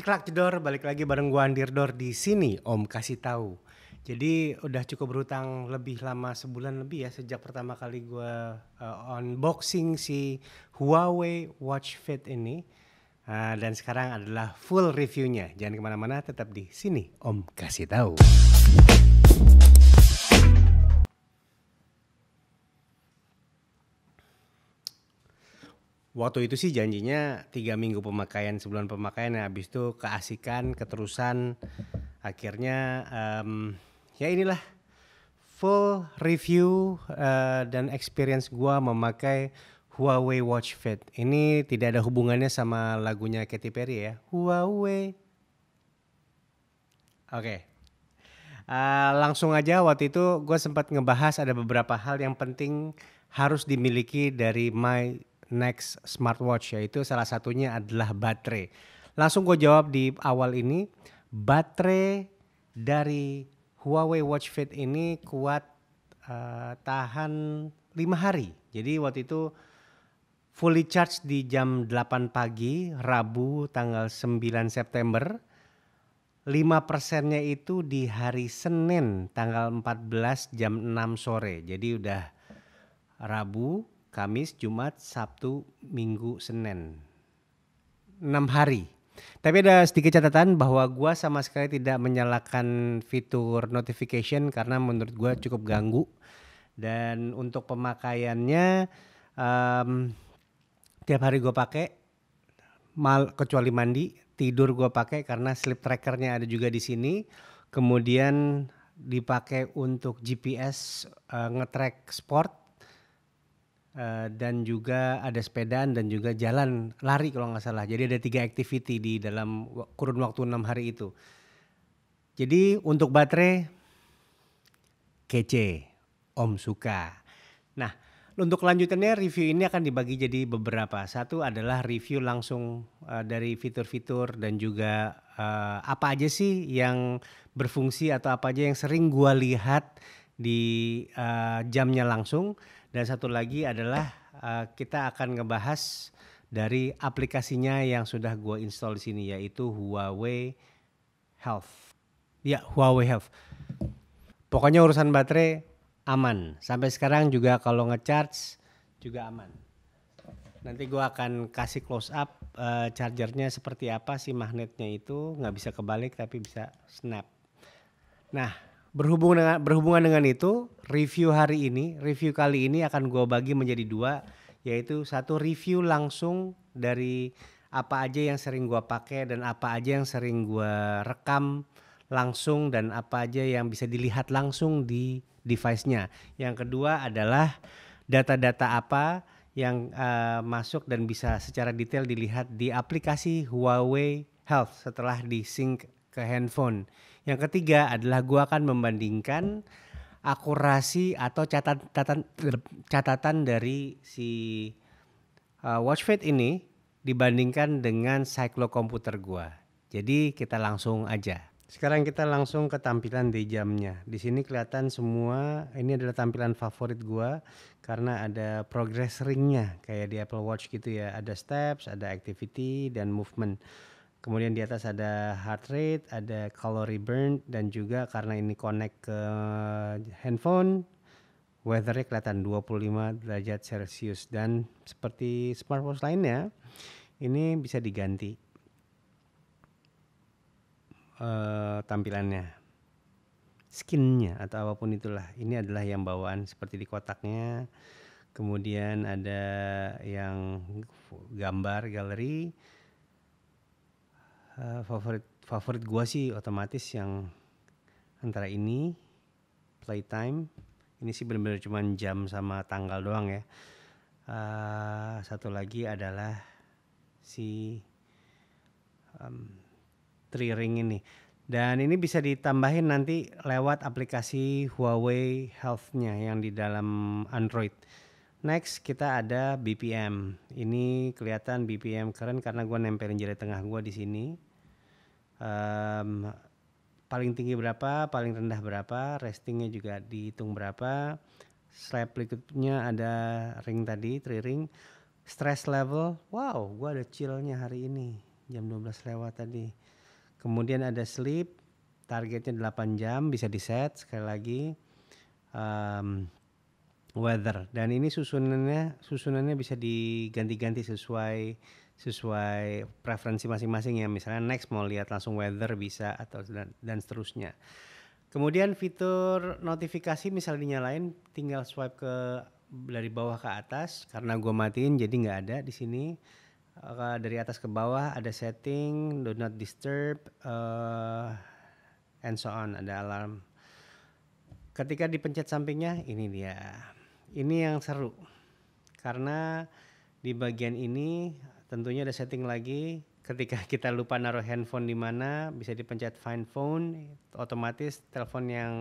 Ceklak jedor balik lagi bareng gua Andir Dor di sini Om kasih tahu. Jadi udah cukup berhutang lebih lama sebulan lebih ya sejak pertama kali gua uh, unboxing si Huawei Watch Fit ini. Uh, dan sekarang adalah full reviewnya. Jangan kemana-mana, tetap di sini Om kasih tahu. Waktu itu sih janjinya tiga minggu pemakaian, sebulan pemakaian, ya habis itu keasikan, keterusan, akhirnya um, ya inilah full review uh, dan experience gua memakai Huawei Watch Fit. Ini tidak ada hubungannya sama lagunya Katy Perry ya, Huawei. Oke, okay. uh, eh, langsung aja waktu itu gue sempat ngebahas ada beberapa hal yang penting harus dimiliki dari my next smartwatch yaitu salah satunya adalah baterai. Langsung gue jawab di awal ini, baterai dari Huawei Watch Fit ini kuat uh, tahan 5 hari. Jadi waktu itu fully charge di jam 8 pagi Rabu tanggal 9 September. 5 persennya itu di hari Senin tanggal 14 jam 6 sore. Jadi udah Rabu Kamis, Jumat, Sabtu, Minggu, Senin. 6 hari. Tapi ada sedikit catatan bahwa gua sama sekali tidak menyalakan fitur notification karena menurut gua cukup ganggu. Dan untuk pemakaiannya um, tiap hari gua pakai mal kecuali mandi, tidur gua pakai karena sleep trackernya ada juga di sini. Kemudian dipakai untuk GPS uh, eh, ngetrack sport Eh, dan juga ada sepedaan dan juga jalan lari kalau nggak salah. Jadi ada tiga activity di dalam kurun waktu enam hari itu. Jadi untuk baterai kece, Om suka. Nah untuk kelanjutannya review ini akan dibagi jadi beberapa. Satu adalah review langsung uh, dari fitur-fitur dan juga uh, apa aja sih yang berfungsi atau apa aja yang sering gua lihat di uh, jamnya langsung dan satu lagi adalah uh, kita akan ngebahas dari aplikasinya yang sudah gue install di sini yaitu Huawei Health. Ya Huawei Health. Pokoknya urusan baterai aman. Sampai sekarang juga kalau ngecharge juga aman. Nanti gue akan kasih close up uh, chargernya seperti apa sih magnetnya itu nggak bisa kebalik tapi bisa snap. Nah Berhubung dengan berhubungan dengan itu, review hari ini, review kali ini akan gue bagi menjadi dua, yaitu satu review langsung dari apa aja yang sering gue pakai dan apa aja yang sering gue rekam langsung dan apa aja yang bisa dilihat langsung di device-nya. Yang kedua adalah data-data apa yang uh, masuk dan bisa secara detail dilihat di aplikasi Huawei Health setelah di sync ke handphone. Yang ketiga adalah gua akan membandingkan akurasi atau catatan catatan dari si uh, eh, fit ini dibandingkan dengan cyclo komputer gua. Jadi kita langsung aja. Sekarang kita langsung ke tampilan di jamnya. Di sini kelihatan semua ini adalah tampilan favorit gua karena ada progress ringnya kayak di Apple Watch gitu ya. Ada steps, ada activity dan movement. Kemudian di atas ada heart rate, ada calorie burn dan juga karena ini connect ke handphone weathernya kelihatan 25 derajat Celcius dan seperti smartwatch lainnya ini bisa diganti uh, tampilannya skinnya atau apapun itulah ini adalah yang bawaan seperti di kotaknya kemudian ada yang gambar galeri Eh, favorit favorit gua sih otomatis yang antara ini playtime ini sih benar-benar cuman jam sama tanggal doang ya. Uh, satu lagi adalah si um, three ring ini. Dan ini bisa ditambahin nanti lewat aplikasi Huawei Health-nya yang di dalam Android. Next kita ada BPM. Ini kelihatan BPM keren karena gue nempelin jari tengah gue di sini um, paling tinggi berapa, paling rendah berapa, restingnya juga dihitung berapa. Slide berikutnya ada ring tadi, tri ring. Stress level, wow, gua ada chillnya hari ini jam 12 lewat tadi. Kemudian ada sleep, targetnya 8 jam bisa di set sekali lagi. Um, weather dan ini susunannya susunannya bisa diganti-ganti sesuai sesuai preferensi masing-masing ya misalnya next mau lihat langsung weather bisa atau dan, dan seterusnya kemudian fitur notifikasi misalnya dinyalain tinggal swipe ke dari bawah ke atas karena gue matiin jadi nggak ada di sini uh, dari atas ke bawah ada setting do not disturb uh, and so on ada alarm ketika dipencet sampingnya ini dia ini yang seru karena di bagian ini Tentunya ada setting lagi ketika kita lupa naruh handphone di mana bisa dipencet find phone otomatis telepon yang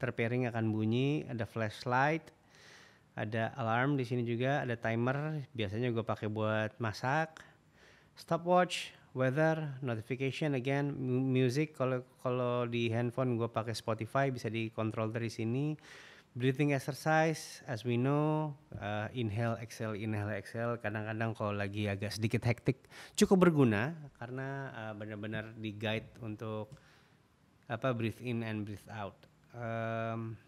terpairing akan bunyi ada flashlight ada alarm di sini juga ada timer biasanya gue pakai buat masak stopwatch weather notification again music kalau kalau di handphone gue pakai Spotify bisa dikontrol dari sini breathing exercise as we know uh, inhale exhale inhale exhale kadang-kadang kalau lagi agak sedikit hektik cukup berguna karena uh, benar-benar di guide untuk apa breathe in and breathe out um,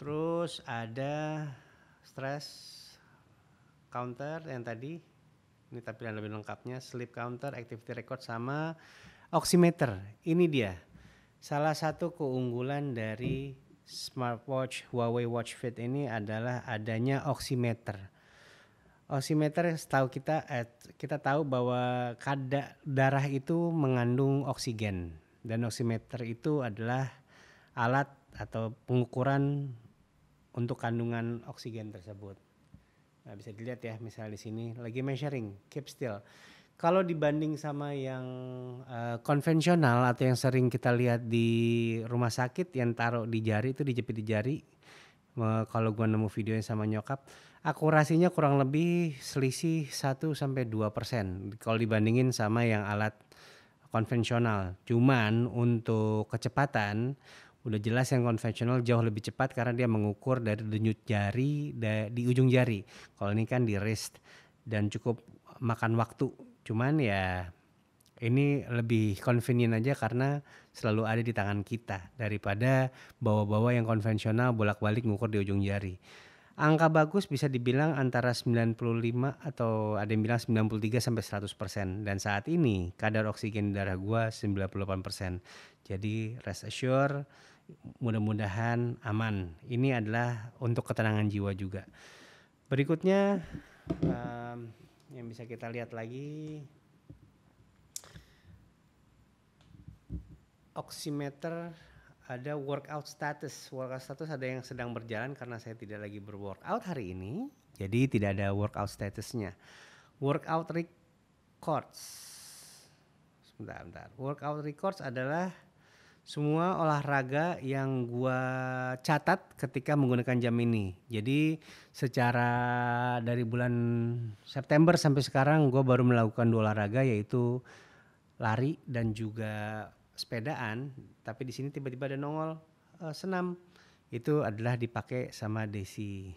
terus ada stress counter yang tadi ini tapi yang lebih lengkapnya sleep counter activity record sama oximeter ini dia salah satu keunggulan dari smartwatch Huawei Watch Fit ini adalah adanya oximeter. Oximeter setahu kita eh, kita tahu bahwa kadar darah itu mengandung oksigen dan oximeter itu adalah alat atau pengukuran untuk kandungan oksigen tersebut. Nah, bisa dilihat ya misalnya di sini lagi measuring keep still. Kalau dibanding sama yang uh, konvensional atau yang sering kita lihat di rumah sakit yang taruh di jari itu dijepit di jari, uh, kalau gua nemu video yang sama nyokap, akurasinya kurang lebih selisih 1 sampai 2 persen kalau dibandingin sama yang alat konvensional. Cuman untuk kecepatan udah jelas yang konvensional jauh lebih cepat karena dia mengukur dari denyut jari di ujung jari. Kalau ini kan di wrist dan cukup makan waktu Cuman ya ini lebih convenient aja karena selalu ada di tangan kita daripada bawa-bawa yang konvensional bolak-balik ngukur di ujung jari. Angka bagus bisa dibilang antara 95 atau ada yang bilang 93 sampai 100% persen dan saat ini kadar oksigen darah gua 98%. persen Jadi rest assure mudah-mudahan aman. Ini adalah untuk ketenangan jiwa juga. Berikutnya um, bisa kita lihat lagi oximeter ada workout status. Workout status ada yang sedang berjalan karena saya tidak lagi berworkout hari ini. Jadi tidak ada workout statusnya. Workout records. Sebentar, sebentar Workout records adalah semua olahraga yang gua catat ketika menggunakan jam ini. Jadi secara dari bulan September sampai sekarang gua baru melakukan dua olahraga yaitu lari dan juga sepedaan, tapi di sini tiba-tiba ada nongol uh, senam. Itu adalah dipakai sama Desi.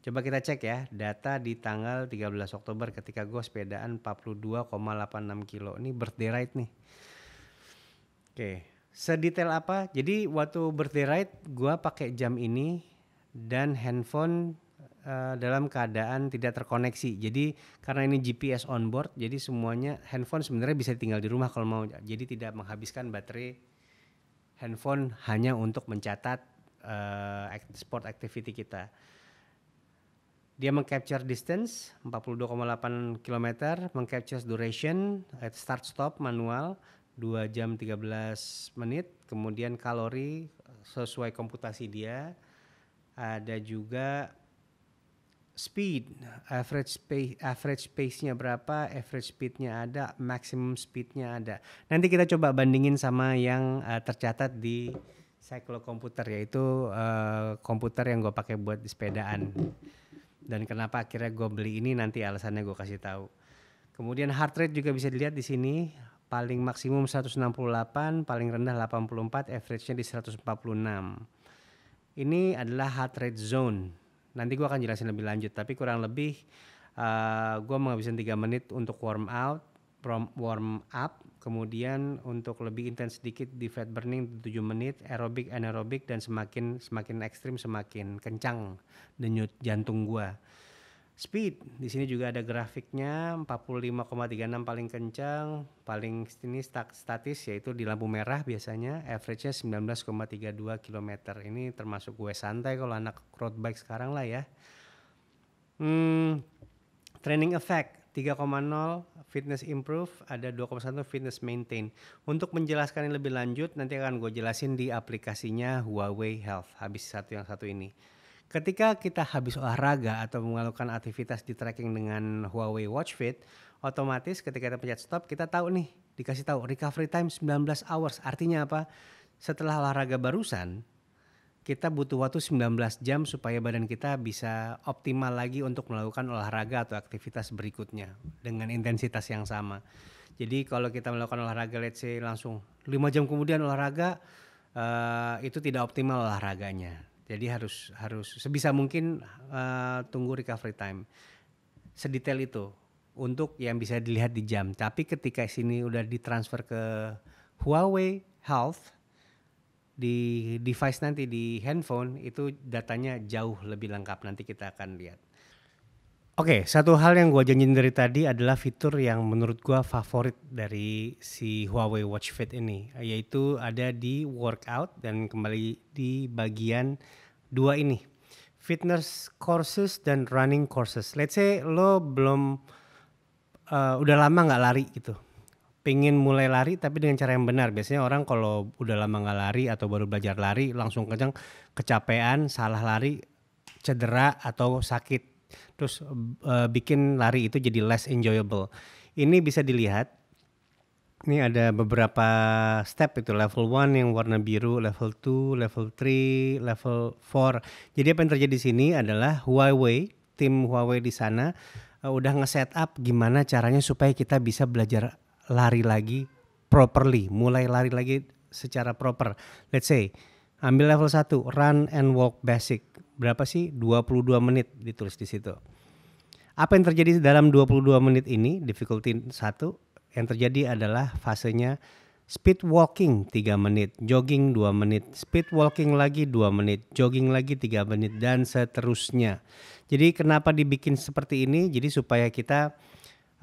Coba kita cek ya data di tanggal 13 Oktober ketika gue sepedaan 42,86 kilo. Ini birthday ride nih. Oke, okay Sedetail apa? Jadi waktu birthday ride gua pakai jam ini dan handphone uh, dalam keadaan tidak terkoneksi. Jadi karena ini GPS on board, jadi semuanya handphone sebenarnya bisa tinggal di rumah kalau mau. Jadi tidak menghabiskan baterai handphone hanya untuk mencatat uh, sport activity kita. Dia mengcapture distance 42,8 km, mengcapture duration, start stop manual, 2 jam 13 menit. Kemudian kalori sesuai komputasi dia. Ada juga speed, average pace, average pace-nya berapa, average speed-nya ada, maximum speed-nya ada. Nanti kita coba bandingin sama yang uh, tercatat di komputer yaitu uh, komputer yang gue pakai buat di sepedaan. Dan kenapa akhirnya gue beli ini nanti alasannya gue kasih tahu. Kemudian heart rate juga bisa dilihat di sini paling maksimum 168, paling rendah 84, average-nya di 146. Ini adalah heart rate zone. Nanti gue akan jelasin lebih lanjut, tapi kurang lebih uh, eh, gue menghabiskan 3 menit untuk warm out, warm up, kemudian untuk lebih intens sedikit di fat burning 7 menit, aerobik, anaerobik, dan semakin semakin ekstrim, semakin kencang denyut jantung gue Speed di sini juga ada grafiknya 45,36 paling kencang, paling ini statis yaitu di lampu merah biasanya average-nya 19,32 km. Ini termasuk gue santai kalau anak road bike sekarang lah ya. Hmm, training effect 3,0 fitness improve ada 2,1 fitness maintain. Untuk menjelaskan yang lebih lanjut nanti akan gue jelasin di aplikasinya Huawei Health habis satu yang satu ini. Ketika kita habis olahraga atau melakukan aktivitas di tracking dengan Huawei Watch Fit, otomatis ketika kita pencet stop kita tahu nih dikasih tahu recovery time 19 hours. Artinya apa? Setelah olahraga barusan kita butuh waktu 19 jam supaya badan kita bisa optimal lagi untuk melakukan olahraga atau aktivitas berikutnya dengan intensitas yang sama. Jadi kalau kita melakukan olahraga let's say langsung 5 jam kemudian olahraga uh, itu tidak optimal olahraganya. Jadi harus harus sebisa mungkin uh, tunggu recovery time. Sedetail itu untuk yang bisa dilihat di jam. Tapi ketika sini udah ditransfer ke Huawei Health di device nanti di handphone itu datanya jauh lebih lengkap nanti kita akan lihat. Oke, satu hal yang gue janjiin dari tadi adalah fitur yang menurut gue favorit dari si Huawei Watch Fit ini, yaitu ada di workout dan kembali di bagian dua ini, fitness courses dan running courses. Let's say lo belum uh, udah lama nggak lari gitu, pengen mulai lari tapi dengan cara yang benar. Biasanya orang kalau udah lama nggak lari atau baru belajar lari langsung kencang kecapean, salah lari, cedera atau sakit terus uh, bikin lari itu jadi less enjoyable. Ini bisa dilihat ini ada beberapa step itu level 1 yang warna biru, level 2, level 3, level 4. Jadi apa yang terjadi di sini adalah Huawei, tim Huawei di sana uh, udah nge-set up gimana caranya supaya kita bisa belajar lari lagi properly, mulai lari lagi secara proper. Let's say ambil level 1 run and walk basic berapa sih 22 menit ditulis di situ. Apa yang terjadi dalam 22 menit ini difficulty 1 yang terjadi adalah fasenya speed walking 3 menit, jogging 2 menit, speed walking lagi 2 menit, jogging lagi 3 menit dan seterusnya. Jadi kenapa dibikin seperti ini? Jadi supaya kita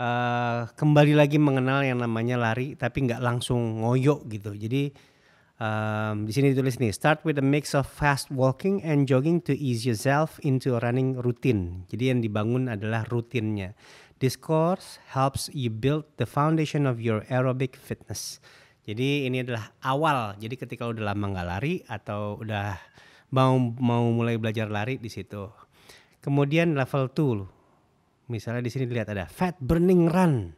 uh, kembali lagi mengenal yang namanya lari tapi nggak langsung ngoyo gitu. Jadi Um, di sini ditulis nih, start with a mix of fast walking and jogging to ease yourself into a running routine. Jadi yang dibangun adalah rutinnya. This course helps you build the foundation of your aerobic fitness. Jadi ini adalah awal. Jadi ketika udah lama nggak lari atau udah mau mau mulai belajar lari di situ. Kemudian level 2. Misalnya di sini dilihat ada fat burning run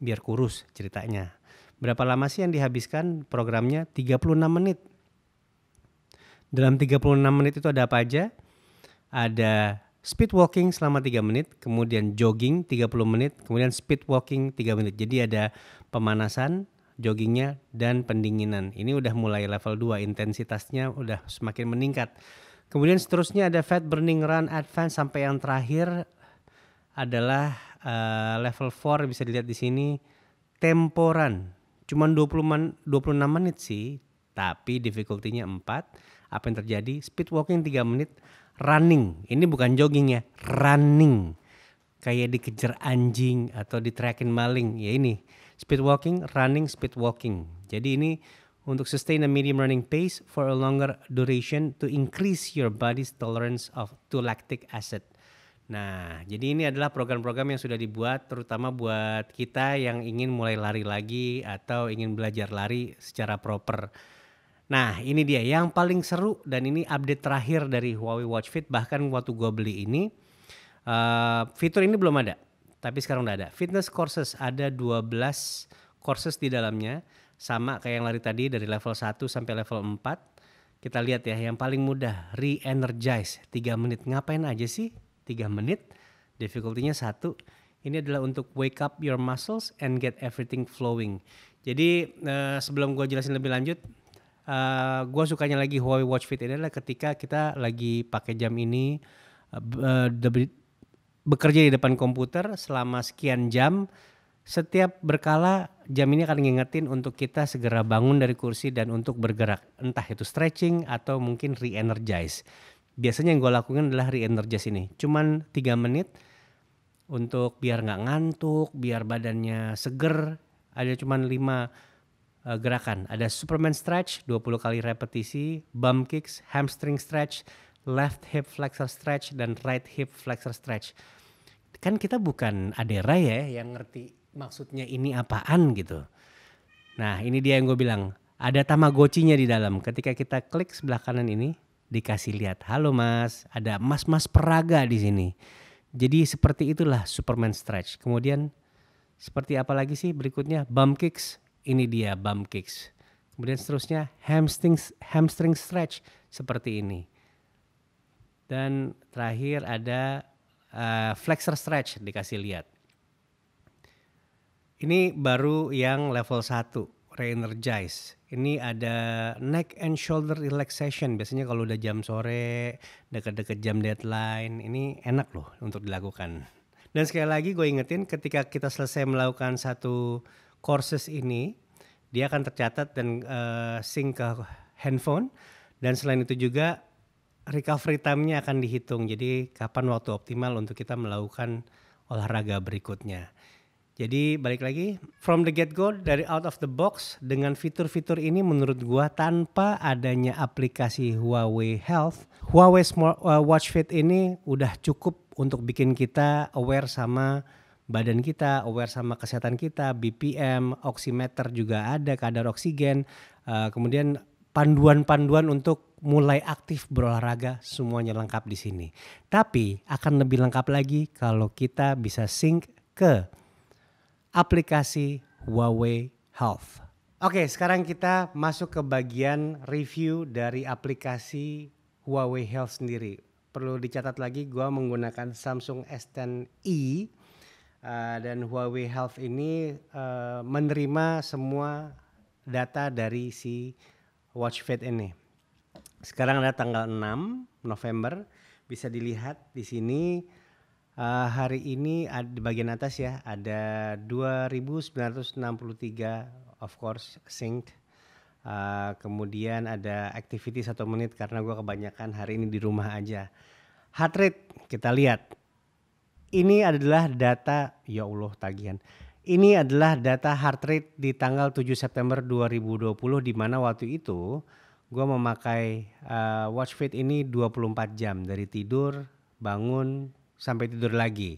biar kurus ceritanya Berapa lama sih yang dihabiskan programnya? 36 menit. Dalam 36 menit itu ada apa aja? Ada speed walking selama 3 menit, kemudian jogging 30 menit, kemudian speed walking 3 menit. Jadi ada pemanasan, joggingnya, dan pendinginan. Ini udah mulai level 2, intensitasnya udah semakin meningkat. Kemudian seterusnya ada fat burning run advance sampai yang terakhir adalah uh, level 4 bisa dilihat di sini temporan Cuman 20 men 26 menit sih, tapi difficulty-nya 4. Apa yang terjadi? Speed walking 3 menit, running. Ini bukan jogging ya, running. Kayak dikejar anjing atau diterakin maling, ya ini. Speed walking, running, speed walking. Jadi ini untuk sustain a medium running pace for a longer duration to increase your body's tolerance of to lactic acid. Nah, jadi ini adalah program-program yang sudah dibuat terutama buat kita yang ingin mulai lari lagi atau ingin belajar lari secara proper. Nah, ini dia yang paling seru dan ini update terakhir dari Huawei Watch Fit bahkan waktu gue beli ini uh, fitur ini belum ada. Tapi sekarang udah ada. Fitness courses ada 12 courses di dalamnya sama kayak yang lari tadi dari level 1 sampai level 4. Kita lihat ya yang paling mudah re-energize 3 menit. Ngapain aja sih 3 menit. Difficulty-nya satu. Ini adalah untuk wake up your muscles and get everything flowing. Jadi uh, sebelum gue jelasin lebih lanjut, uh, eh, gue sukanya lagi Huawei Watch Fit ini adalah ketika kita lagi pakai jam ini uh, be bekerja di depan komputer selama sekian jam, setiap berkala jam ini akan ngingetin untuk kita segera bangun dari kursi dan untuk bergerak, entah itu stretching atau mungkin re-energize biasanya yang gue lakukan adalah re-energize ini. Cuman 3 menit untuk biar nggak ngantuk, biar badannya seger. Ada cuman 5 uh, eh, gerakan. Ada Superman stretch 20 kali repetisi, bum kicks, hamstring stretch, left hip flexor stretch dan right hip flexor stretch. Kan kita bukan adera ya yang ngerti maksudnya ini apaan gitu. Nah ini dia yang gue bilang. Ada tamagotchi-nya di dalam. Ketika kita klik sebelah kanan ini, dikasih lihat, "Halo Mas, ada Mas-mas peraga di sini." Jadi seperti itulah Superman stretch. Kemudian seperti apa lagi sih berikutnya? Bum kicks. Ini dia bum kicks. Kemudian seterusnya hamstring hamstring stretch seperti ini. Dan terakhir ada uh, flexor stretch dikasih lihat. Ini baru yang level 1 reenergize ini ada neck and shoulder relaxation. Biasanya kalau udah jam sore, dekat-dekat jam deadline, ini enak loh untuk dilakukan. Dan sekali lagi gue ingetin ketika kita selesai melakukan satu courses ini, dia akan tercatat dan uh, sync ke handphone. Dan selain itu juga recovery time-nya akan dihitung. Jadi kapan waktu optimal untuk kita melakukan olahraga berikutnya. Jadi balik lagi from the get go dari out of the box dengan fitur-fitur ini menurut gua tanpa adanya aplikasi Huawei Health, Huawei Smart eh, Watch Fit ini udah cukup untuk bikin kita aware sama badan kita, aware sama kesehatan kita, BPM, oximeter juga ada, kadar oksigen, eh, kemudian panduan-panduan untuk mulai aktif berolahraga semuanya lengkap di sini. Tapi akan lebih lengkap lagi kalau kita bisa sync ke aplikasi Huawei Health. Oke, sekarang kita masuk ke bagian review dari aplikasi Huawei Health sendiri. Perlu dicatat lagi, gue menggunakan Samsung S10e uh, eh, dan Huawei Health ini uh, menerima semua data dari si Watch Fit ini. Sekarang ada tanggal 6 November, bisa dilihat di sini Uh, hari ini ada, di bagian atas ya ada 2.963 of course synced. Uh, kemudian ada activity satu menit karena gue kebanyakan hari ini di rumah aja. Heart rate kita lihat. Ini adalah data ya Allah tagihan. Ini adalah data heart rate di tanggal 7 September 2020 di mana waktu itu gue memakai uh, watch fit ini 24 jam dari tidur, bangun, sampai tidur lagi.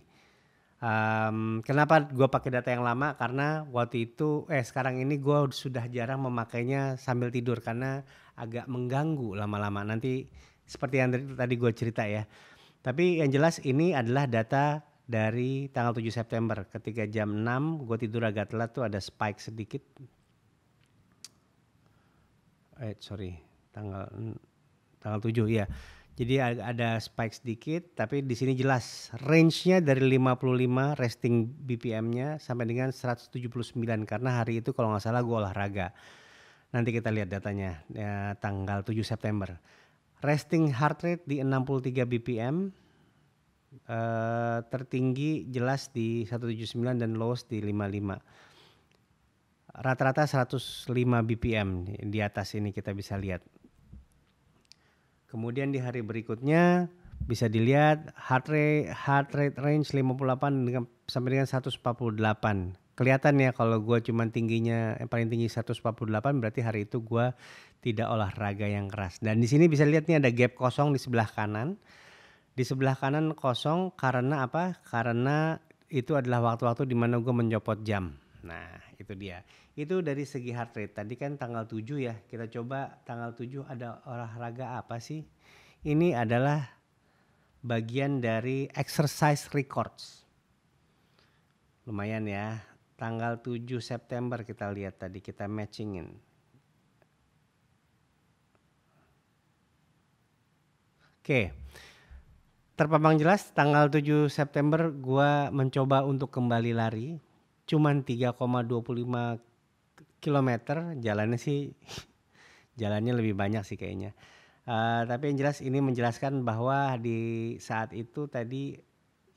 Um, kenapa gue pakai data yang lama? Karena waktu itu, eh sekarang ini gue sudah jarang memakainya sambil tidur karena agak mengganggu lama-lama. Nanti seperti yang tadi gue cerita ya. Tapi yang jelas ini adalah data dari tanggal 7 September. Ketika jam 6 gue tidur agak telat tuh ada spike sedikit. Eh sorry, tanggal tanggal 7 ya. Jadi ada spike sedikit, tapi di sini jelas range-nya dari 55 resting BPM-nya sampai dengan 179 karena hari itu kalau nggak salah gue olahraga. Nanti kita lihat datanya ya, tanggal 7 September. Resting heart rate di 63 BPM, uh, tertinggi jelas di 179 dan lowest di 55. Rata-rata 105 BPM di atas ini kita bisa lihat Kemudian di hari berikutnya bisa dilihat heart rate heart rate range 58 dengan, sampai dengan 148. Kelihatan ya kalau gue cuma tingginya yang eh, paling tinggi 148 berarti hari itu gue tidak olahraga yang keras. Dan di sini bisa lihat nih ada gap kosong di sebelah kanan. Di sebelah kanan kosong karena apa? Karena itu adalah waktu-waktu di mana gue mencopot jam. Nah, itu dia. Itu dari segi heart rate. Tadi kan tanggal 7 ya. Kita coba tanggal 7 ada olahraga apa sih? Ini adalah bagian dari exercise records. Lumayan ya. Tanggal 7 September kita lihat tadi kita matchingin. Oke. Terpampang jelas tanggal 7 September gua mencoba untuk kembali lari cuman 3,25 kilometer jalannya sih jalannya lebih banyak sih kayaknya. Uh, tapi yang jelas ini menjelaskan bahwa di saat itu tadi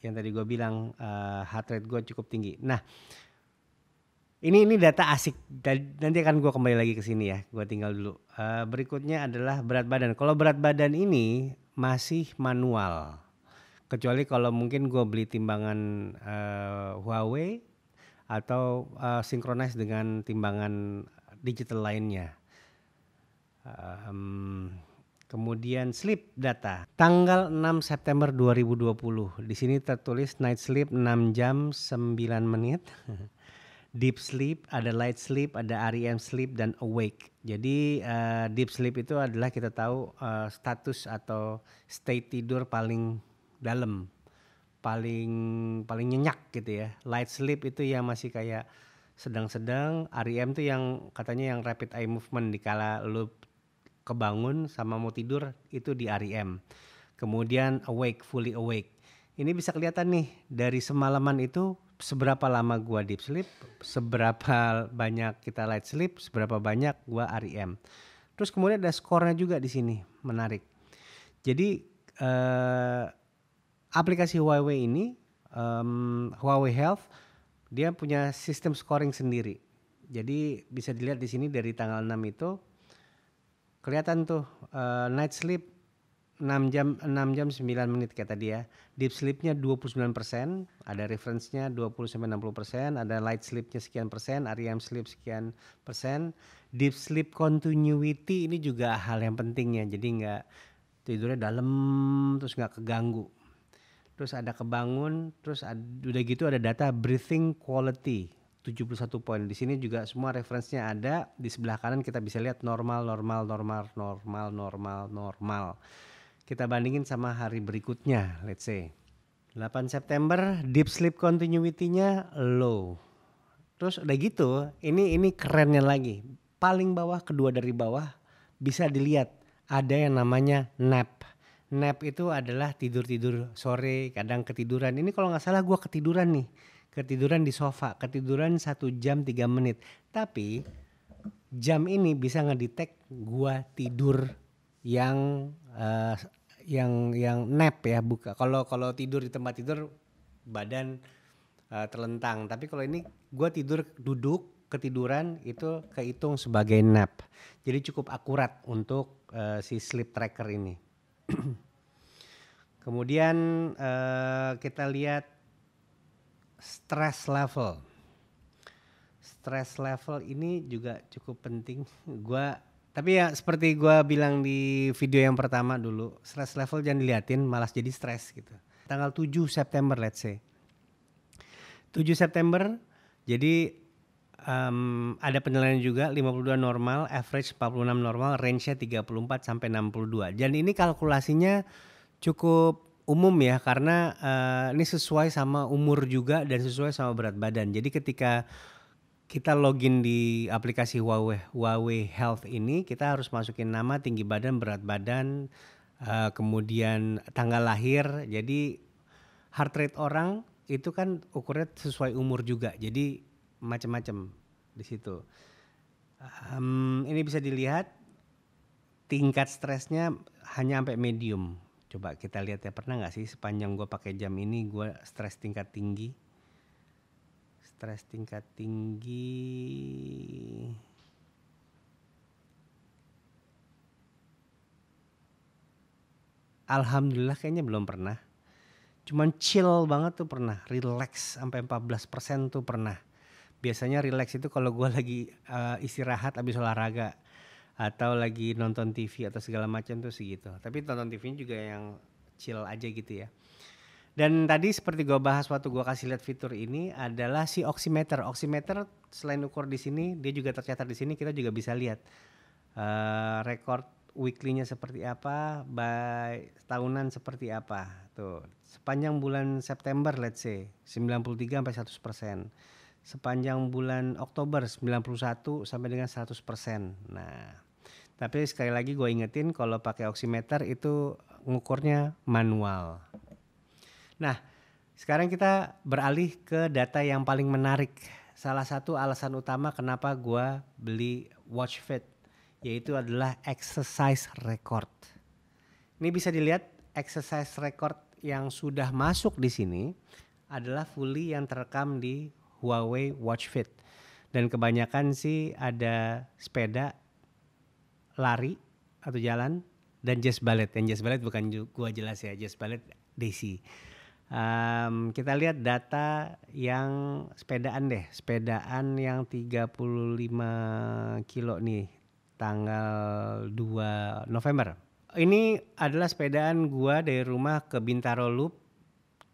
yang tadi gue bilang uh, heart rate gue cukup tinggi. Nah ini ini data asik. Nanti akan gue kembali lagi ke sini ya. Gue tinggal dulu. Uh, berikutnya adalah berat badan. Kalau berat badan ini masih manual. Kecuali kalau mungkin gue beli timbangan uh, Huawei atau uh, eh, synchronize dengan timbangan digital lainnya. um, kemudian sleep data. Tanggal 6 September 2020. Di sini tertulis night sleep 6 jam 9 menit. deep sleep, ada light sleep, ada REM sleep dan awake. Jadi uh, deep sleep itu adalah kita tahu uh, status atau state tidur paling dalam paling paling nyenyak gitu ya. Light sleep itu ya masih kayak sedang-sedang. REM tuh yang katanya yang rapid eye movement dikala lu kebangun sama mau tidur itu di REM. Kemudian awake, fully awake. Ini bisa kelihatan nih dari semalaman itu seberapa lama gua deep sleep, seberapa banyak kita light sleep, seberapa banyak gua REM. Terus kemudian ada skornya juga di sini, menarik. Jadi eh aplikasi Huawei ini um, Huawei Health dia punya sistem scoring sendiri. Jadi bisa dilihat di sini dari tanggal 6 itu kelihatan tuh uh, night sleep 6 jam 6 jam 9 menit kata dia. Ya. Deep sleepnya 29%, ada reference-nya 20 sampai 60%, ada light sleep-nya sekian persen, REM sleep sekian persen. Deep sleep continuity ini juga hal yang penting ya. Jadi nggak tidurnya dalam terus nggak keganggu terus ada kebangun, terus ada, udah gitu ada data breathing quality 71 poin. Di sini juga semua referensinya ada. Di sebelah kanan kita bisa lihat normal, normal, normal, normal, normal, normal. Kita bandingin sama hari berikutnya, let's say. 8 September deep sleep continuity-nya low. Terus udah gitu, ini ini kerennya lagi. Paling bawah kedua dari bawah bisa dilihat ada yang namanya nap nap itu adalah tidur-tidur sore, kadang ketiduran. Ini kalau nggak salah gue ketiduran nih. Ketiduran di sofa, ketiduran satu jam tiga menit. Tapi jam ini bisa ngedetect gue tidur yang uh, yang yang nap ya buka. Kalau kalau tidur di tempat tidur badan uh, terlentang. Tapi kalau ini gue tidur duduk ketiduran itu kehitung sebagai nap. Jadi cukup akurat untuk uh, si sleep tracker ini. Kemudian uh, kita lihat stress level. Stress level ini juga cukup penting. Gua tapi ya seperti gue bilang di video yang pertama dulu, stress level jangan diliatin malas jadi stres gitu. Tanggal 7 September let's say. 7 September jadi um, ada penilaian juga 52 normal, average 46 normal, range-nya 34 sampai 62. Dan ini kalkulasinya cukup umum ya karena uh, ini sesuai sama umur juga dan sesuai sama berat badan. Jadi ketika kita login di aplikasi Huawei Huawei Health ini kita harus masukin nama, tinggi badan, berat badan, uh, kemudian tanggal lahir. Jadi heart rate orang itu kan ukurannya sesuai umur juga. Jadi macam-macam di situ. Um, ini bisa dilihat tingkat stresnya hanya sampai medium. Coba kita lihat ya pernah nggak sih sepanjang gue pakai jam ini gue stres tingkat tinggi. Stres tingkat tinggi. Alhamdulillah kayaknya belum pernah. Cuman chill banget tuh pernah, relax sampai 14% tuh pernah biasanya relax itu kalau gue lagi uh, istirahat abis olahraga atau lagi nonton TV atau segala macam tuh segitu. Tapi nonton TV juga yang chill aja gitu ya. Dan tadi seperti gue bahas waktu gue kasih lihat fitur ini adalah si oximeter. Oximeter selain ukur di sini, dia juga tercatat di sini. Kita juga bisa lihat uh, record weekly-nya seperti apa, by tahunan seperti apa. Tuh, sepanjang bulan September let's say 93 sampai 100 persen sepanjang bulan Oktober 91 sampai dengan 100%. Nah, tapi sekali lagi gue ingetin kalau pakai oximeter itu ngukurnya manual. Nah, sekarang kita beralih ke data yang paling menarik. Salah satu alasan utama kenapa gue beli watch fit yaitu adalah exercise record. Ini bisa dilihat exercise record yang sudah masuk di sini adalah fully yang terekam di Huawei Watch Fit. Dan kebanyakan sih ada sepeda, lari atau jalan, dan jazz ballet. Dan jazz ballet bukan gua jelas ya, jazz ballet Desi. Um, kita lihat data yang sepedaan deh, sepedaan yang 35 kilo nih tanggal 2 November. Ini adalah sepedaan gua dari rumah ke Bintaro Loop,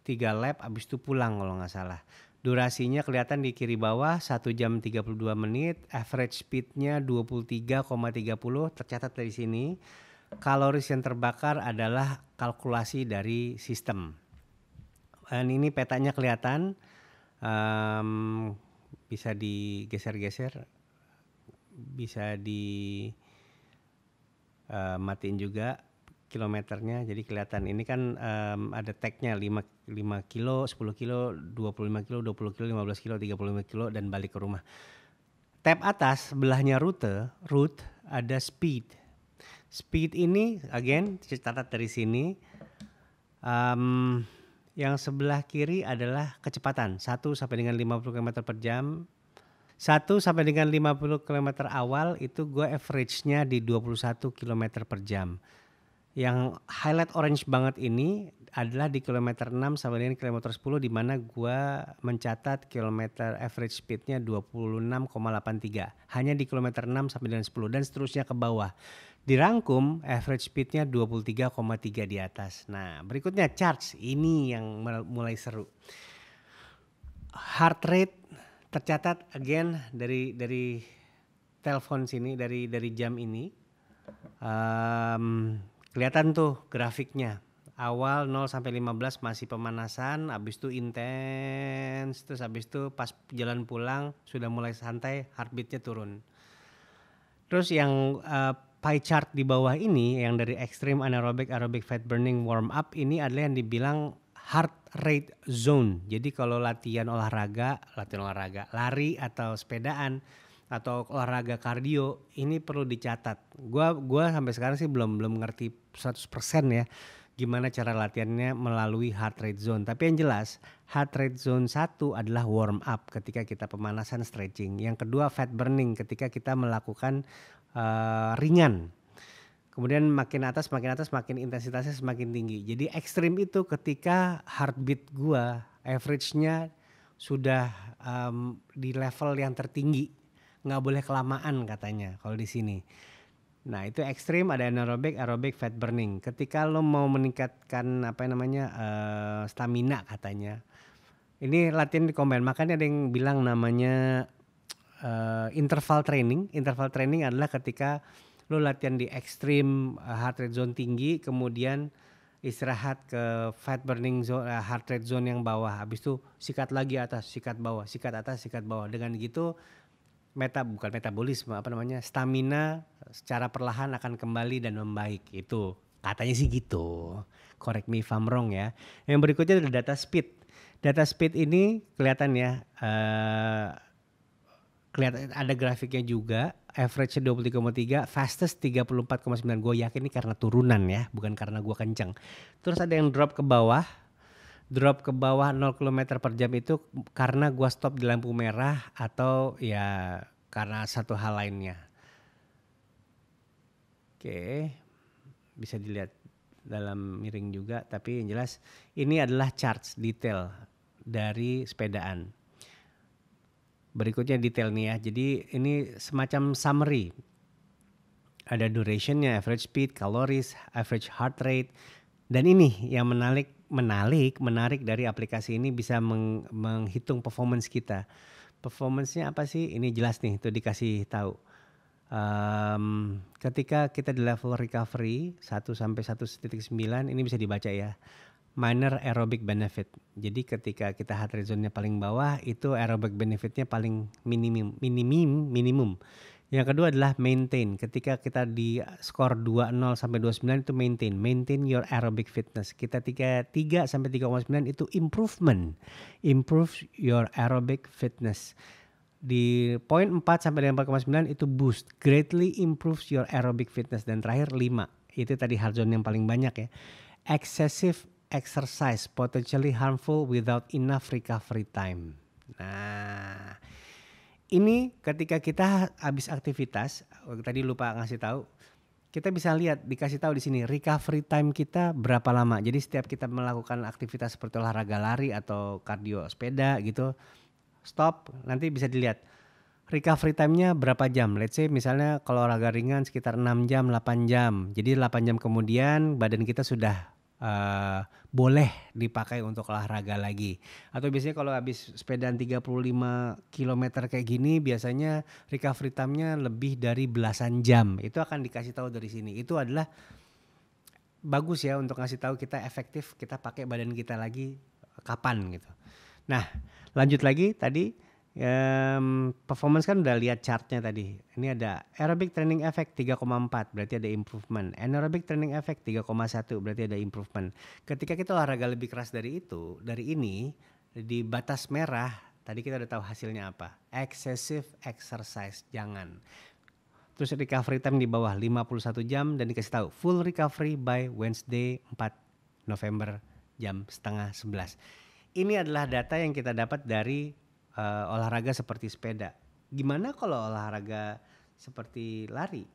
3 lap abis itu pulang kalau nggak salah. Durasinya kelihatan di kiri bawah 1 jam 32 menit, average speednya 23,30 tercatat dari sini. Kaloris yang terbakar adalah kalkulasi dari sistem. Dan ini petanya kelihatan, um, bisa digeser-geser, bisa di uh, matiin juga kilometernya jadi kelihatan ini kan um, ada tagnya 5 5 kilo, 10 kilo, 25 kilo, 20 kilo, 15 kilo, 35 kilo dan balik ke rumah. Tab atas sebelahnya rute, route ada speed. Speed ini again catat dari sini. Um, yang sebelah kiri adalah kecepatan 1 sampai dengan 50 km per jam 1 sampai dengan 50 km awal itu gue average-nya di 21 km per jam. Yang highlight orange banget ini adalah di kilometer 6 sampai dengan kilometer 10 di mana gua mencatat kilometer average speednya 26,83 hanya di kilometer 6 sampai dengan 10 dan seterusnya ke bawah dirangkum average speednya 23,3 di atas nah berikutnya charge ini yang mulai seru heart rate tercatat again dari dari telepon sini dari dari jam ini um, kelihatan tuh grafiknya awal 0 sampai 15 masih pemanasan, habis itu intens, terus habis itu pas jalan pulang sudah mulai santai, heartbeatnya turun. Terus yang uh, pie chart di bawah ini yang dari extreme anaerobic aerobic fat burning warm up ini adalah yang dibilang heart rate zone. Jadi kalau latihan olahraga, latihan olahraga, lari atau sepedaan atau olahraga kardio ini perlu dicatat. Gua gua sampai sekarang sih belum belum ngerti 100% ya gimana cara latihannya melalui heart rate zone. Tapi yang jelas heart rate zone satu adalah warm up ketika kita pemanasan stretching. Yang kedua fat burning ketika kita melakukan uh, ringan. Kemudian makin atas, makin atas, makin intensitasnya semakin tinggi. Jadi ekstrim itu ketika heartbeat gua average-nya sudah um, di level yang tertinggi. Nggak boleh kelamaan katanya kalau di sini. Nah itu ekstrim ada anaerobik, aerobik, fat burning. Ketika lo mau meningkatkan apa namanya uh, stamina katanya, ini latihan di combine. Makanya ada yang bilang namanya uh, interval training. Interval training adalah ketika lo latihan di ekstrim uh, heart rate zone tinggi, kemudian istirahat ke fat burning zone, heart rate zone yang bawah. Habis itu sikat lagi atas, sikat bawah, sikat atas, sikat bawah. Dengan gitu meta bukan metabolisme apa namanya stamina secara perlahan akan kembali dan membaik itu katanya sih gitu correct me if I'm wrong ya yang berikutnya ada data speed data speed ini kelihatan ya uh, kelihatan ada grafiknya juga average 23,3 fastest 34,9 gue yakin ini karena turunan ya bukan karena gue kenceng terus ada yang drop ke bawah drop ke bawah 0 km per jam itu karena gua stop di lampu merah atau ya karena satu hal lainnya. Oke, bisa dilihat dalam miring juga, tapi yang jelas ini adalah charge detail dari sepedaan. Berikutnya detail nih ya, jadi ini semacam summary. Ada durationnya, average speed, calories, average heart rate, dan ini yang menarik menarik, menarik dari aplikasi ini bisa meng, menghitung performance kita. performancenya apa sih? Ini jelas nih, itu dikasih tahu. Um, ketika kita di level recovery 1 sampai 1.9 ini bisa dibaca ya. Minor aerobic benefit. Jadi ketika kita heart rate zone-nya paling bawah itu aerobic benefitnya paling minimum minimum minimum. Yang kedua adalah maintain. Ketika kita di skor 20 sampai 29 itu maintain. Maintain your aerobic fitness. Kita 3, 3 sampai 3,9 itu improvement. Improve your aerobic fitness. Di poin 4 sampai dengan 4,9 itu boost. Greatly improves your aerobic fitness. Dan terakhir 5. Itu tadi hard zone yang paling banyak ya. Excessive exercise potentially harmful without enough recovery time. Nah, ini ketika kita habis aktivitas, oh, tadi lupa ngasih tahu, kita bisa lihat dikasih tahu di sini recovery time kita berapa lama. Jadi setiap kita melakukan aktivitas seperti olahraga lari atau kardio sepeda gitu, stop nanti bisa dilihat recovery time-nya berapa jam. Let's say misalnya kalau olahraga ringan sekitar 6 jam, 8 jam. Jadi 8 jam kemudian badan kita sudah Eh, boleh dipakai untuk olahraga lagi. Atau biasanya kalau habis sepedaan 35 km kayak gini biasanya recovery time-nya lebih dari belasan jam. Itu akan dikasih tahu dari sini. Itu adalah bagus ya untuk ngasih tahu kita efektif kita pakai badan kita lagi kapan gitu. Nah, lanjut lagi tadi Um, performance kan udah lihat chartnya tadi. Ini ada aerobic training effect 3,4 berarti ada improvement. Anaerobic training effect 3,1 berarti ada improvement. Ketika kita olahraga lebih keras dari itu, dari ini di batas merah tadi kita udah tahu hasilnya apa. Excessive exercise jangan. Terus recovery time di bawah 51 jam dan dikasih tahu full recovery by Wednesday 4 November jam setengah 11. Ini adalah data yang kita dapat dari uh, olahraga seperti sepeda. Gimana kalau olahraga seperti lari?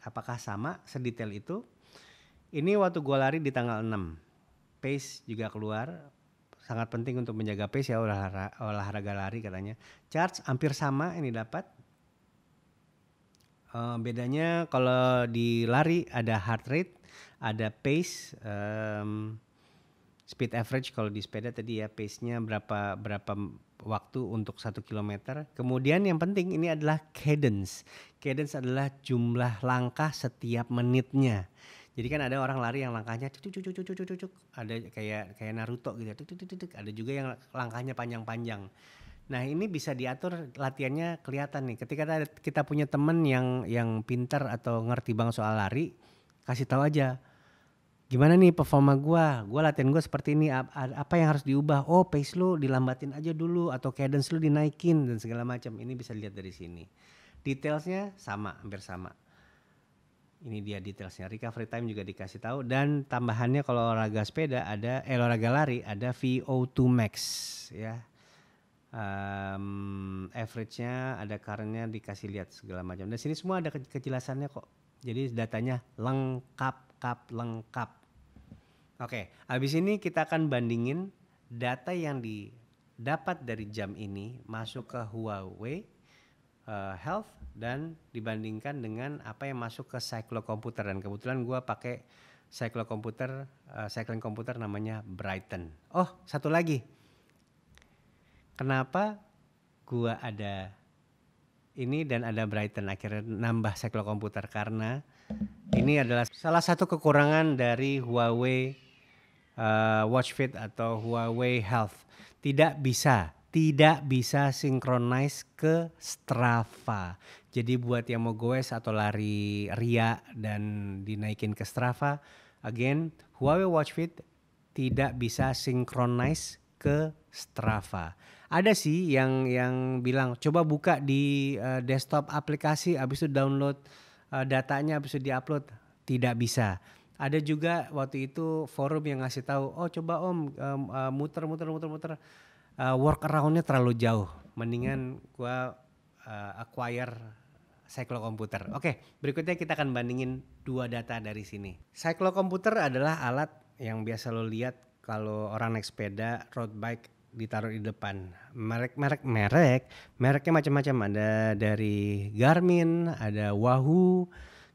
Apakah sama sedetail itu? Ini waktu gue lari di tanggal 6. Pace juga keluar. Sangat penting untuk menjaga pace ya olahraga, olahraga lari katanya. Charge hampir sama ini dapat. Uh, bedanya kalau di lari ada heart rate, ada pace, um, speed average kalau di sepeda tadi ya pace-nya berapa berapa waktu untuk satu kilometer. Kemudian yang penting ini adalah cadence. Cadence adalah jumlah langkah setiap menitnya. Jadi kan ada orang lari yang langkahnya cucuk cucuk cucuk cucuk cucuk. Ada kayak kayak Naruto gitu. Ya, tuk, tuk, tuk. Ada juga yang langkahnya panjang-panjang. Nah ini bisa diatur latihannya kelihatan nih. Ketika kita punya temen yang yang pintar atau ngerti banget soal lari, kasih tahu aja gimana nih performa gue, gue latihan gue seperti ini, apa yang harus diubah, oh pace lu dilambatin aja dulu atau cadence lu dinaikin dan segala macam, ini bisa dilihat dari sini. Detailsnya sama, hampir sama. Ini dia detailsnya, recovery time juga dikasih tahu dan tambahannya kalau olahraga sepeda ada, eh olahraga lari ada VO2 max ya. Um, average-nya ada karenanya dikasih lihat segala macam. Dan sini semua ada kejelasannya kok. Jadi datanya lengkap, kap, lengkap Oke, okay. habis ini kita akan bandingin data yang didapat dari jam ini masuk ke Huawei uh, Health dan dibandingkan dengan apa yang masuk ke komputer dan kebetulan gue pakai cyclokomputer uh, eh, cycling komputer namanya Brighton. Oh, satu lagi. Kenapa gue ada ini dan ada Brighton akhirnya nambah komputer karena ini adalah salah satu kekurangan dari Huawei uh, Watch Fit atau Huawei Health tidak bisa tidak bisa synchronize ke Strava. Jadi buat yang mau goes atau lari ria dan dinaikin ke Strava, again Huawei Watch Fit tidak bisa synchronize ke Strava. Ada sih yang yang bilang coba buka di uh, desktop aplikasi habis itu download uh, datanya habis itu diupload. Tidak bisa ada juga waktu itu forum yang ngasih tahu oh coba om um, muter muter muter muter uh, eh, work aroundnya terlalu jauh mendingan gua uh, acquire komputer. Oke, berikutnya kita akan bandingin dua data dari sini. komputer adalah alat yang biasa lo lihat kalau orang naik sepeda, road bike ditaruh di depan. Merek merek merek, mereknya macam-macam. Ada dari Garmin, ada Wahoo,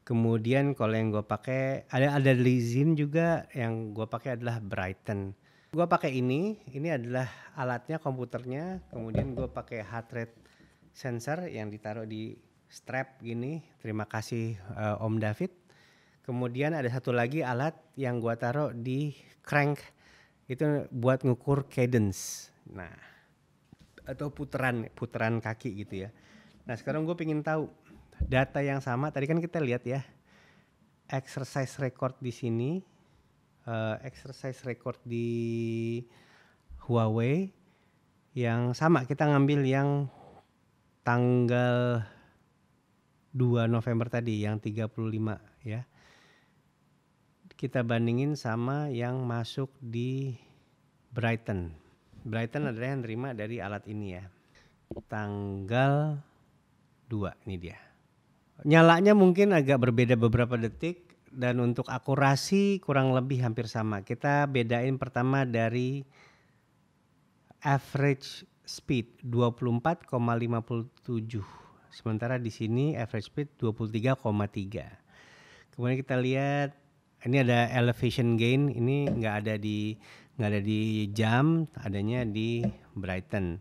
Kemudian kalau yang gue pakai ada ada Lizin juga yang gue pakai adalah Brighton. Gue pakai ini, ini adalah alatnya komputernya. Kemudian gue pakai heart rate sensor yang ditaruh di strap gini. Terima kasih uh, Om David. Kemudian ada satu lagi alat yang gue taruh di crank itu buat ngukur cadence. Nah, atau putaran putaran kaki gitu ya. Nah sekarang gue pengen tahu data yang sama tadi kan kita lihat ya exercise record di sini uh, exercise record di Huawei yang sama kita ngambil yang tanggal 2 November tadi yang 35 ya kita bandingin sama yang masuk di Brighton Brighton adalah yang terima dari alat ini ya tanggal 2 ini dia Nyalanya mungkin agak berbeda beberapa detik dan untuk akurasi kurang lebih hampir sama. Kita bedain pertama dari average speed 24,57. Sementara di sini average speed 23,3. Kemudian kita lihat ini ada elevation gain, ini nggak ada di nggak ada di jam, adanya di Brighton.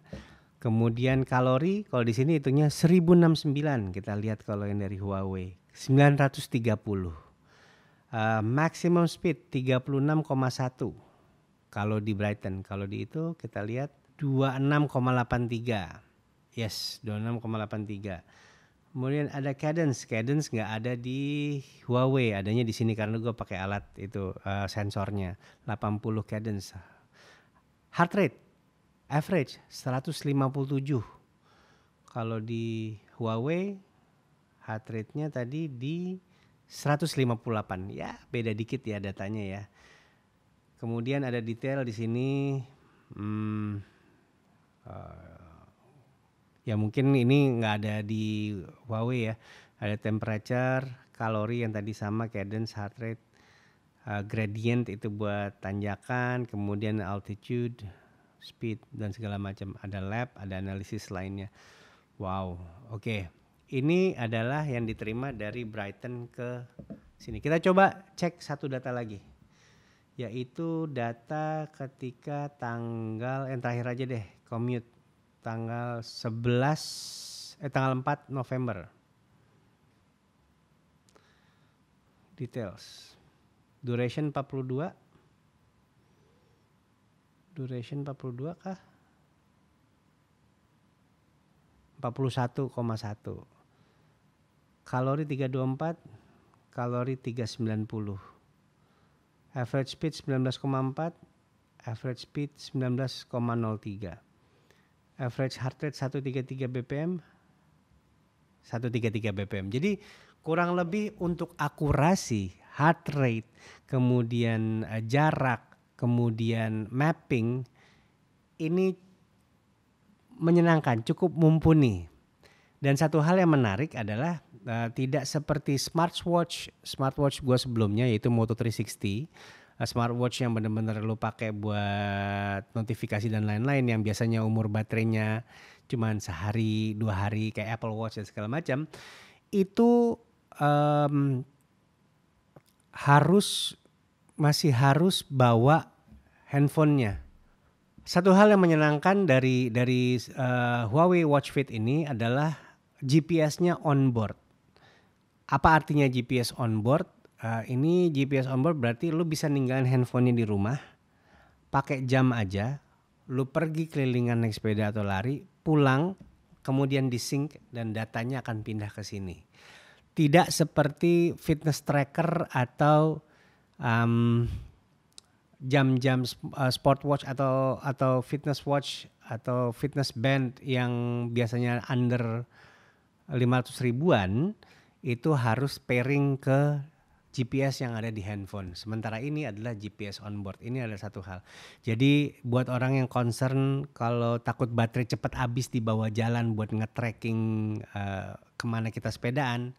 Kemudian kalori kalau di sini hitungnya 1069 kita lihat kalau yang dari Huawei 930. Uh, eh, maximum speed 36,1 kalau di Brighton. Kalau di itu kita lihat 26,83. Yes, 26,83. Kemudian ada cadence, cadence nggak ada di Huawei, adanya di sini karena gue pakai alat itu uh, sensornya 80 cadence. Heart rate average 157. Kalau di Huawei heart rate-nya tadi di 158. Ya, beda dikit ya datanya ya. Kemudian ada detail di sini hmm, uh, ya mungkin ini nggak ada di Huawei ya. Ada temperature, kalori yang tadi sama, cadence, heart rate, uh, gradient itu buat tanjakan, kemudian altitude, speed dan segala macam. Ada lab, ada analisis lainnya. Wow, oke. Okay. Ini adalah yang diterima dari Brighton ke sini. Kita coba cek satu data lagi, yaitu data ketika tanggal yang terakhir aja deh, commute tanggal 11 eh tanggal 4 November. Details. Duration 42, duration 42 kah? 41,1. Kalori 324, kalori 390. Average speed 19,4, average speed 19,03. Average heart rate 133 BPM, 133 BPM. Jadi kurang lebih untuk akurasi heart rate, kemudian eh, jarak, kemudian mapping ini menyenangkan, cukup mumpuni. Dan satu hal yang menarik adalah uh, tidak seperti smartwatch, smartwatch gue sebelumnya yaitu Moto 360 eh, smartwatch yang benar-benar lu pakai buat notifikasi dan lain-lain yang biasanya umur baterainya cuman sehari dua hari kayak Apple Watch dan segala macam itu um, harus masih harus bawa handphonenya. Satu hal yang menyenangkan dari dari uh, Huawei Watch Fit ini adalah GPS-nya on board. Apa artinya GPS on board? Uh, ini GPS on board berarti lu bisa ninggalin handphonenya di rumah, pakai jam aja, lu pergi kelilingan naik sepeda atau lari, pulang, kemudian disync dan datanya akan pindah ke sini. Tidak seperti fitness tracker atau um, jam-jam uh, sport watch atau atau fitness watch atau fitness band yang biasanya under 500 ribuan itu harus pairing ke GPS yang ada di handphone. Sementara ini adalah GPS on board. Ini adalah satu hal. Jadi buat orang yang concern kalau takut baterai cepat habis di bawah jalan buat nge-tracking uh, kemana kita sepedaan,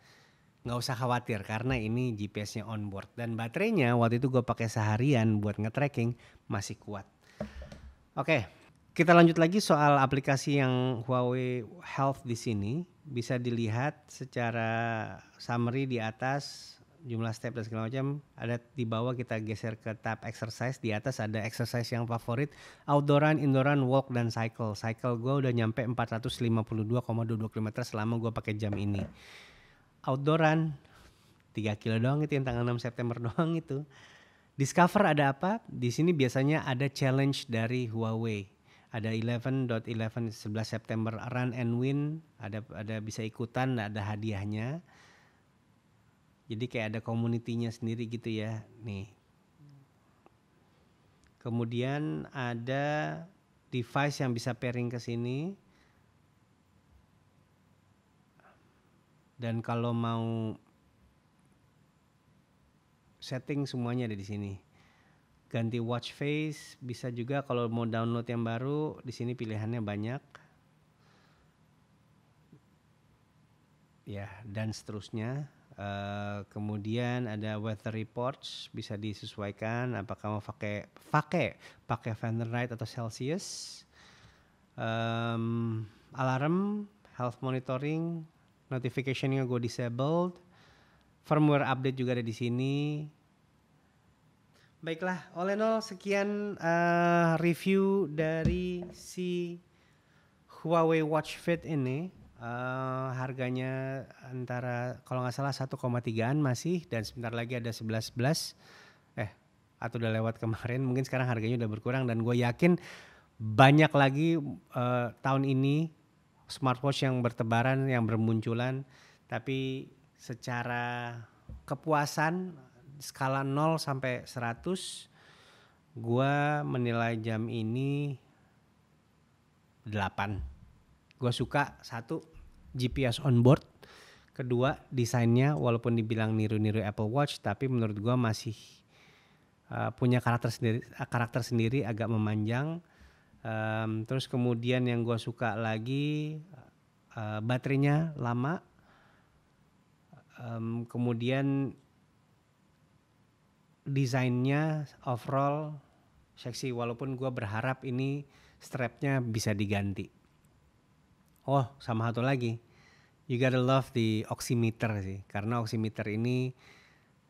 nggak usah khawatir karena ini GPS-nya on board dan baterainya waktu itu gue pakai seharian buat nge-tracking masih kuat. Oke, kita lanjut lagi soal aplikasi yang Huawei Health di sini bisa dilihat secara summary di atas jumlah step dan segala macam ada di bawah kita geser ke tab exercise di atas ada exercise yang favorit outdooran indooran walk dan cycle cycle gue udah nyampe 452,22 km selama gue pakai jam ini outdooran 3 kilo doang itu yang tanggal 6 September doang itu discover ada apa di sini biasanya ada challenge dari Huawei ada 11.11 .11, 11 September run and win ada ada bisa ikutan ada hadiahnya jadi kayak ada komunitinya sendiri gitu ya nih kemudian ada device yang bisa pairing ke sini dan kalau mau setting semuanya ada di sini ganti watch face bisa juga kalau mau download yang baru di sini pilihannya banyak ya dan seterusnya uh, kemudian ada weather reports bisa disesuaikan apakah mau pakai pakai pakai Fahrenheit atau Celsius um, alarm health monitoring notificationnya gue disabled firmware update juga ada di sini baiklah oleh nol sekian uh, review dari si Huawei Watch Fit ini uh, harganya antara kalau nggak salah 1,3an masih dan sebentar lagi ada 11 11 eh atau udah lewat kemarin mungkin sekarang harganya udah berkurang dan gue yakin banyak lagi uh, tahun ini smartwatch yang bertebaran yang bermunculan tapi secara kepuasan skala 0 sampai 100 gue menilai jam ini 8. Gue suka satu GPS on board, kedua desainnya walaupun dibilang niru-niru Apple Watch tapi menurut gue masih uh, punya karakter sendiri karakter sendiri agak memanjang Um, terus kemudian yang gue suka lagi uh, baterainya lama. Um, kemudian desainnya overall seksi walaupun gue berharap ini strapnya bisa diganti. Oh sama satu lagi you gotta love the oximeter sih karena oximeter ini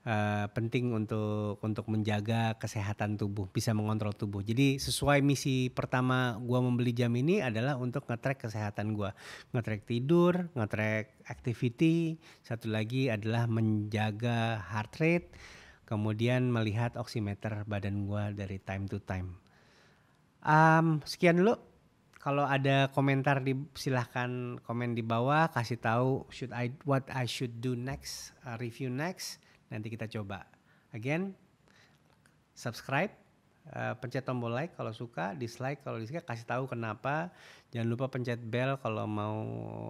uh, penting untuk untuk menjaga kesehatan tubuh, bisa mengontrol tubuh. Jadi sesuai misi pertama gua membeli jam ini adalah untuk ngetrack kesehatan gua. Ngetrack tidur, ngetrack activity, satu lagi adalah menjaga heart rate, kemudian melihat oximeter badan gua dari time to time. Um, sekian dulu kalau ada komentar di silahkan komen di bawah kasih tahu should I what I should do next uh, review next Nanti kita coba. Again, subscribe, uh, pencet tombol like kalau suka, dislike kalau disuka, kasih tahu kenapa. Jangan lupa pencet bell kalau mau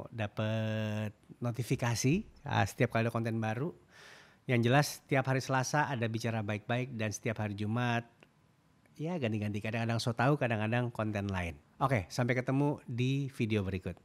dapat notifikasi uh, setiap kali ada konten baru. Yang jelas setiap hari Selasa ada bicara baik-baik dan setiap hari Jumat ya ganti-ganti kadang-kadang so tahu kadang-kadang konten lain. Oke, sampai ketemu di video berikut.